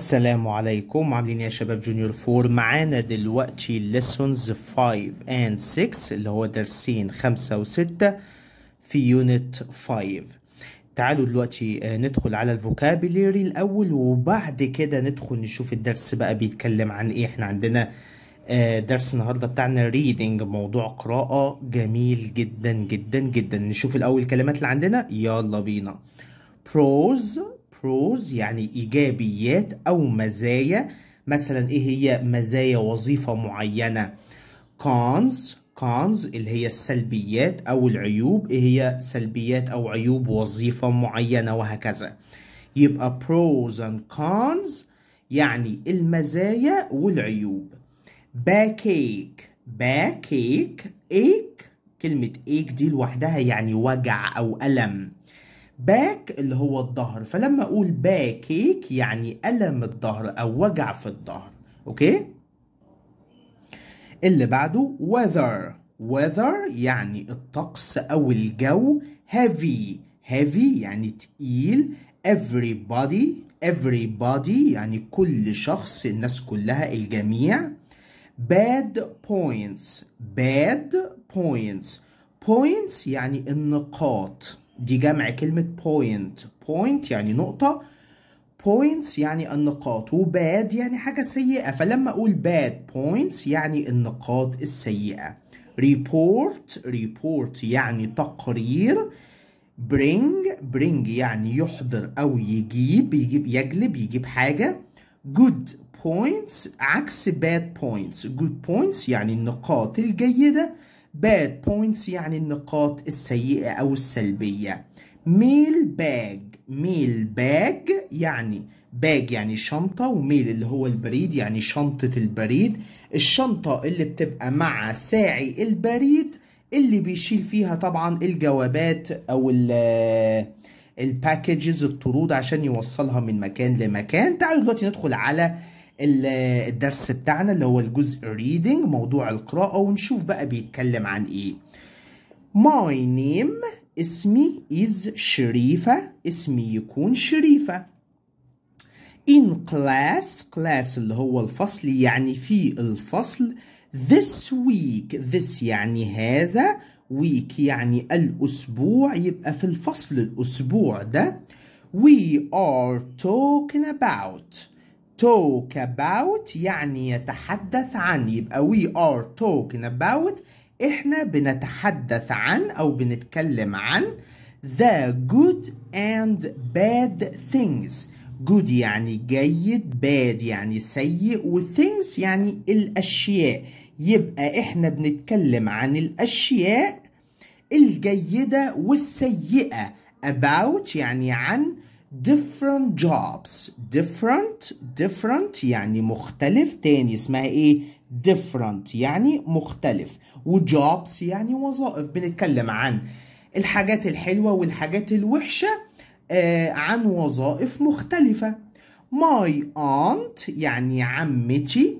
السلام عليكم عاملين يا شباب جونيور 4 معانا دلوقتي lessons 5 and 6 اللي هو درسين 5 و6 في يونت 5 تعالوا دلوقتي آه، ندخل على الفوكابيليري الاول وبعد كده ندخل نشوف الدرس بقى بيتكلم عن ايه احنا عندنا آه، درس النهارده بتاعنا reading موضوع قراءة جميل جدا جدا جدا نشوف الاول الكلمات اللي عندنا يلا بينا prose بروز يعني إيجابيات أو مزايا مثلا إيه هي مزايا وظيفة معينة كونز كونز اللي هي السلبيات أو العيوب إيه هي سلبيات أو عيوب وظيفة معينة وهكذا يبقى pros and cons يعني المزايا والعيوب باكيك باكيك ايك كلمة ايك دي لوحدها يعني وجع أو ألم باك اللي هو الظهر فلما اقول باكيك يعني الم الظهر او وجع في الظهر اوكي اللي بعده weather weather يعني الطقس او الجو heavy heavy يعني تقيل everybody everybody يعني كل شخص الناس كلها الجميع bad points bad points points يعني النقاط دي جمع كلمة بوينت بوينت يعني نقطة points يعني النقاط وباد يعني حاجة سيئة فلما أقول bad points يعني النقاط السيئة report report يعني تقرير bring bring يعني يحضر أو يجيب يجيب يجلب يجيب حاجة good points عكس bad points good points يعني النقاط الجيدة bad points يعني النقاط السيئة أو السلبية ميل باج ميل باج يعني باج يعني شنطة وميل اللي هو البريد يعني شنطة البريد الشنطة اللي بتبقى مع ساعي البريد اللي بيشيل فيها طبعا الجوابات أو الباكجز الطرود عشان يوصلها من مكان لمكان تعالوا دلوقتي ندخل على الدرس بتاعنا اللي هو الجزء ريدنج موضوع القراءة ونشوف بقى بيتكلم عن ايه My name اسمي is شريفة اسمي يكون شريفة in class class اللي هو الفصل يعني في الفصل this week this يعني هذا week يعني الأسبوع يبقى في الفصل الأسبوع ده we are talking about talk about يعني يتحدث عن يبقى we are talking about احنا بنتحدث عن او بنتكلم عن the good and bad things good يعني جيد bad يعني سيء و things يعني الاشياء يبقى احنا بنتكلم عن الاشياء الجيده والسيئه about يعني عن different jobs different different يعني مختلف تاني اسمها ايه different يعني مختلف وجobs يعني وظائف بنتكلم عن الحاجات الحلوة والحاجات الوحشة آه عن وظائف مختلفة my aunt يعني عمتي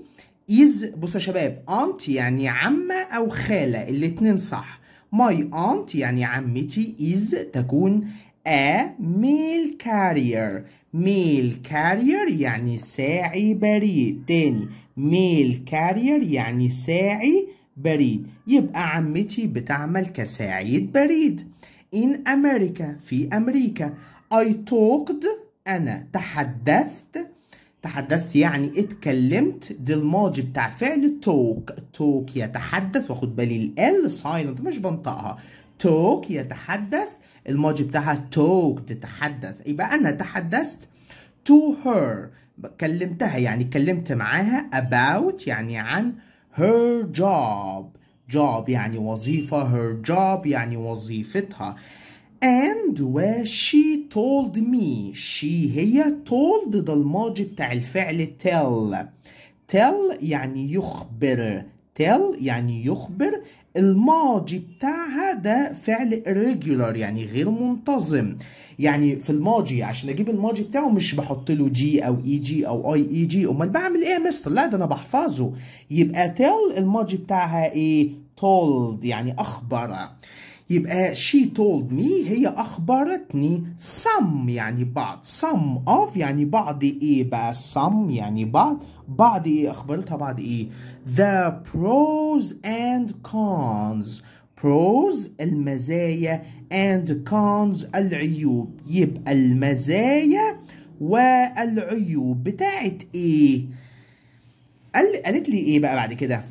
is بصوا يا شباب aunt يعني عمة أو خالة الاتنين صح my aunt يعني عمتي is تكون a mail carrier mail carrier يعني ساعي بريد تاني mail carrier يعني ساعي بريد يبقى عمتي بتعمل كساعيد بريد in America في أمريكا I talked أنا تحدثت تحدثت يعني اتكلمت دي الماضي بتاع فعل talk talk يتحدث واخد بالي ال silent مش بنطقها talk يتحدث الماضي بتاعها توك تتحدث يبقى أنا تحدثت to her كلمتها يعني اتكلمت معاها about يعني عن her job job يعني وظيفة her job يعني وظيفتها and she told me she هي told ده الماضي بتاع الفعل tell tell يعني يخبر tell يعني يخبر الماضي بتاعها ده فعل ريجولار يعني غير منتظم يعني في الماضي عشان اجيب الماضي بتاعه مش بحط له جي او اي e جي او اي اي جي امال بعمل ايه يا مستر لا ده انا بحفظه يبقى تيل الماضي بتاعها ايه told يعني اخبر يبقى she told me هي أخبرتني some يعني بعض some of يعني بعض إيه بقى some يعني بعض بعض ايه اخبرتها بعض ايه the pros and cons pros المزايا and cons العيوب يبقى المزايا والعيوب بتاعت ايه قالت لي ايه بقى بعد كده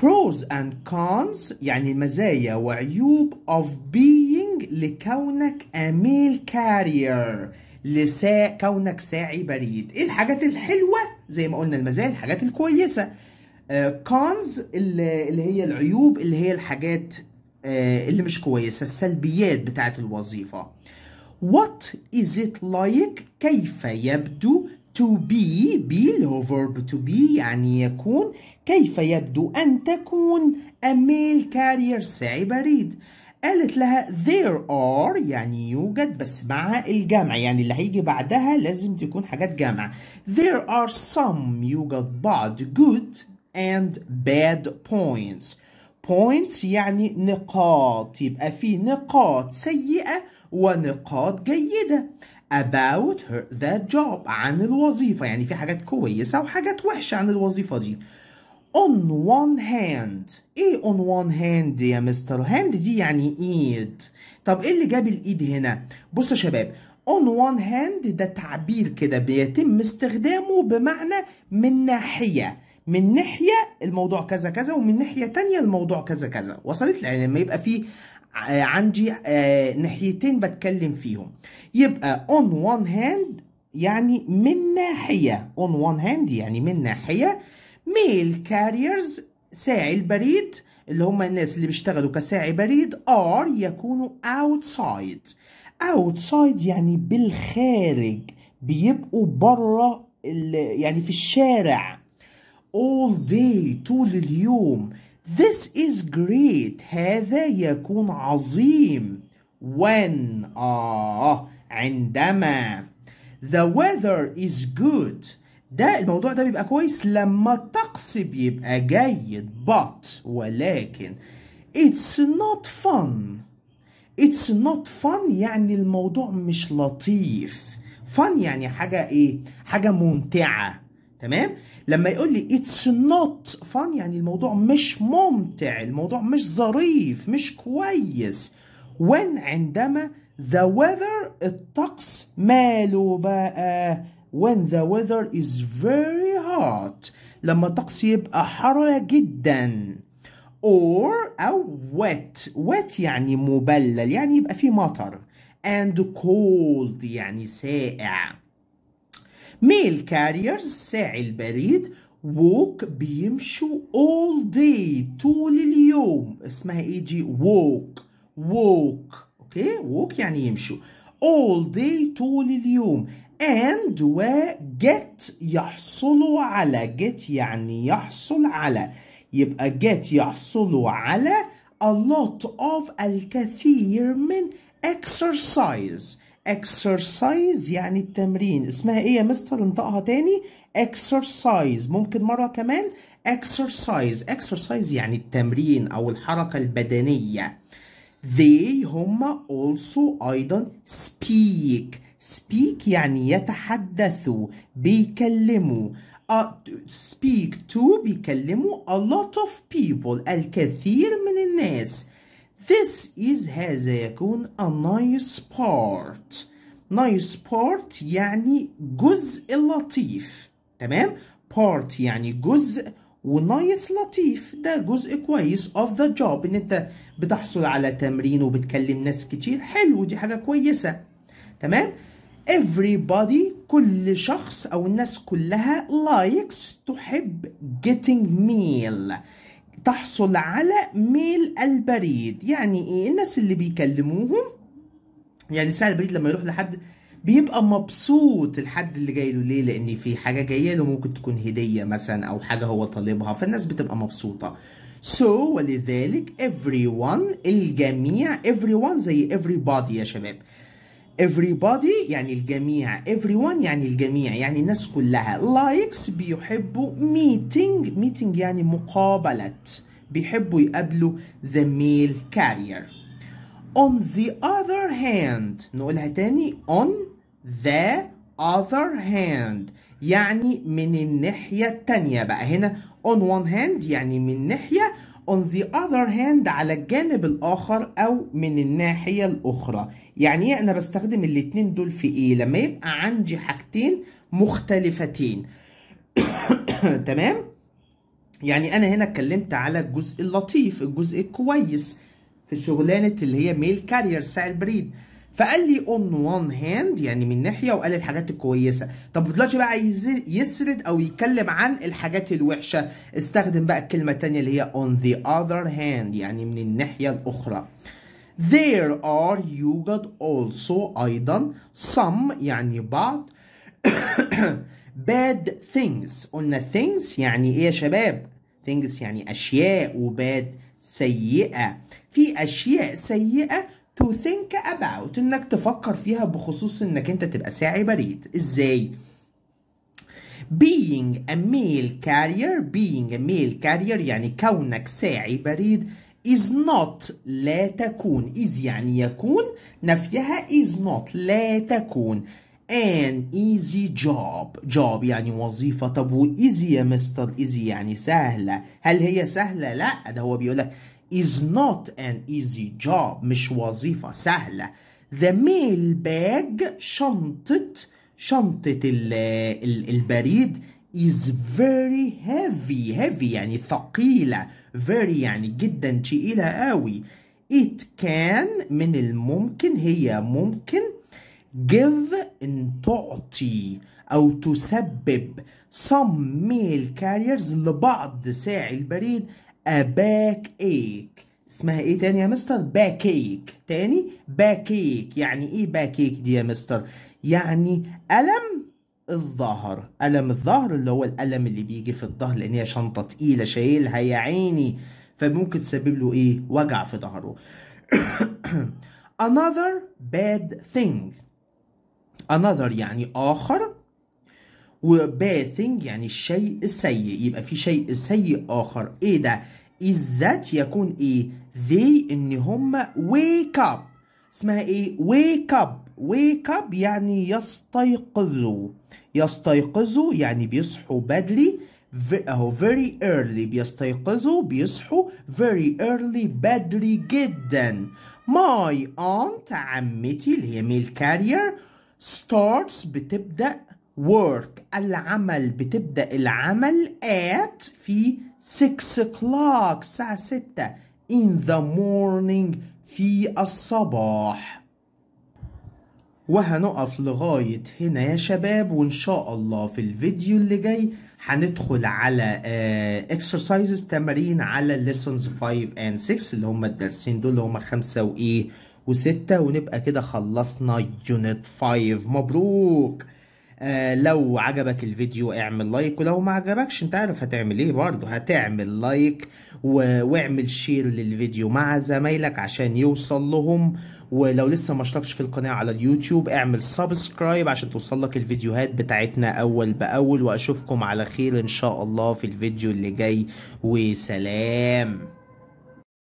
pros and cons يعني مزايا وعيوب of being لكونك a male carrier لسا كونك ساعي بريد ايه الحاجات الحلوه زي ما قلنا المزايا الحاجات الكويسه كونز آه، اللي هي العيوب اللي هي الحاجات آه، اللي مش كويسه السلبيات بتاعه الوظيفه What is it like كيف يبدو to be be اللي هو verb to be يعني يكون كيف يبدو أن تكون a male carrier ساعي بريد قالت لها there are يعني يوجد بس مع الجمع يعني اللي هيجي بعدها لازم تكون حاجات جمع there are some يوجد بعض good and bad points points يعني نقاط يبقى في نقاط سيئة ونقاط جيدة about her that job عن الوظيفة يعني في حاجات كويسة وحاجات وحشة عن الوظيفة دي on one hand ايه on one hand يا مستر hand دي يعني ايد طب ايه اللي جاب الايد هنا بصوا يا شباب on one hand ده تعبير كده بيتم استخدامه بمعنى من ناحية من ناحية الموضوع كذا كذا ومن ناحية تانية الموضوع كذا كذا وصلت يعني لما يبقى فيه آه، عندي آه، ناحيتين بتكلم فيهم يبقى on one hand يعني من ناحية on one hand يعني من ناحية ميل كاريرز ساعي البريد اللي هم الناس اللي بيشتغلوا كساعي بريد ار يكونوا outside outside يعني بالخارج بيبقوا بره يعني في الشارع all day طول اليوم this is great هذا يكون عظيم when آه عندما the weather is good ده الموضوع ده بيبقى كويس لما الطقس بيبقى جيد but ولكن it's not fun it's not fun يعني الموضوع مش لطيف fun يعني حاجة ايه حاجة ممتعة تمام لما يقول لي it's not fun يعني الموضوع مش ممتع الموضوع مش ظريف مش كويس when عندما the weather الطقس ماله بقى when the weather is very hot لما الطقس يبقى حر جدا or أو wet wet يعني مبلل يعني يبقى فيه مطر and cold يعني ساقع mail carriers ساعي البريد walk بيمشوا all day طول اليوم اسمها ايه دي walk walk اوكي okay? walk يعني يمشوا all day طول اليوم and و get يحصلوا على get يعني يحصل على يبقى get يحصلوا على a lot of الكثير من exercise exercise يعني التمرين اسمها ايه يا مستر انطقها تاني exercise ممكن مرة كمان exercise exercise يعني التمرين او الحركة البدنية they هما also ايضا speak speak يعني يتحدثوا بيكلموا uh, speak to بيكلموا a lot of people الكثير من الناس this is هذا يكون a nice part nice part يعني جزء لطيف تمام part يعني جزء ونايس لطيف ده جزء كويس of the job ان انت بتحصل على تمرين وبتكلم ناس كتير حلو دي حاجة كويسة تمام everybody كل شخص أو الناس كلها likes تحب getting meal تحصل على ميل البريد يعني إيه الناس اللي بيكلموهم يعني ساعة البريد لما يروح لحد بيبقى مبسوط الحد اللي جاي له ليه لان في حاجه جايه له ممكن تكون هديه مثلا او حاجه هو طالبها فالناس بتبقى مبسوطه So ولذلك everyone الجميع everyone زي everybody يا شباب everybody يعني الجميع everyone يعني الجميع يعني الناس كلها likes بيحبوا meeting meeting يعني مقابلة بيحبوا يقابلوا the male carrier on the other hand نقولها تاني on the other hand يعني من الناحية التانية بقى هنا on one hand يعني من ناحية on the other hand على الجانب الآخر أو من الناحية الأخرى يعني ايه انا بستخدم الاتنين دول في ايه لما يبقى عندي حاجتين مختلفتين تمام يعني انا هنا اتكلمت على الجزء اللطيف الجزء الكويس في شغلانه اللي هي ميل كارير ساع البريد فقال لي اون وان هاند يعني من ناحيه وقال الحاجات الكويسه طب دلوقتي بقى يسرد او يتكلم عن الحاجات الوحشه استخدم بقى الكلمه الثانيه اللي هي اون ذا اذر هاند يعني من الناحيه الاخرى There are يوجد also أيضا some يعني بعض bad things قلنا things يعني إيه يا شباب things يعني أشياء وباد سيئة في أشياء سيئة to think about إنك تفكر فيها بخصوص إنك أنت تبقى ساعي بريد إزاي؟ being a male carrier being a male carrier يعني كونك ساعي بريد is not لا تكون is يعني يكون نفيها is not لا تكون an easy job job يعني وظيفة طب و easy يا مستر easy يعني سهلة هل هي سهلة؟ لا ده هو بيقولك is not an easy job مش وظيفة سهلة the mail bag شنطة شنطة البريد is very heavy heavy يعني ثقيلة very يعني جدا تقيلة قوي it can من الممكن هي ممكن give ان تعطي او تسبب some mail carriers لبعض ساعي البريد a back ache اسمها ايه تاني يا مستر باكيك تاني باكيك يعني ايه باكيك دي يا مستر يعني ألم الظهر ألم الظهر اللي هو الألم اللي بيجي في الظهر لأن هي شنطة تقيلة شايلها يا عيني فممكن تسبب له إيه وجع في ظهره another bad thing another يعني آخر و bad thing يعني الشيء السيء يبقى في شيء سيء آخر إيه ده is that يكون إيه they إن هم wake up اسمها ايه wake up wake up يعني يستيقظوا يستيقظوا يعني بيصحوا بدري اهو very early بيستيقظوا بيصحوا very early بدري جدا my aunt عمتي اللي هي ميل كارير starts بتبدأ work العمل بتبدأ العمل at في 6 o'clock الساعة 6 in the morning في الصباح وهنقف لغاية هنا يا شباب وإن شاء الله في الفيديو اللي جاي هندخل على اكسرسايزز آه، uh, تمارين على lessons 5 and 6 اللي هم الدرسين دول اللي هم خمسة وإيه وستة ونبقى كده خلصنا يونت 5 مبروك آه لو عجبك الفيديو اعمل لايك ولو ما عجبكش انت عارف هتعمل ايه برضه هتعمل لايك واعمل شير للفيديو مع زمايلك عشان يوصل لهم ولو لسه ما اشتركتش في القناة على اليوتيوب اعمل سبسكرايب عشان توصلك الفيديوهات بتاعتنا اول باول واشوفكم على خير ان شاء الله في الفيديو اللي جاي وسلام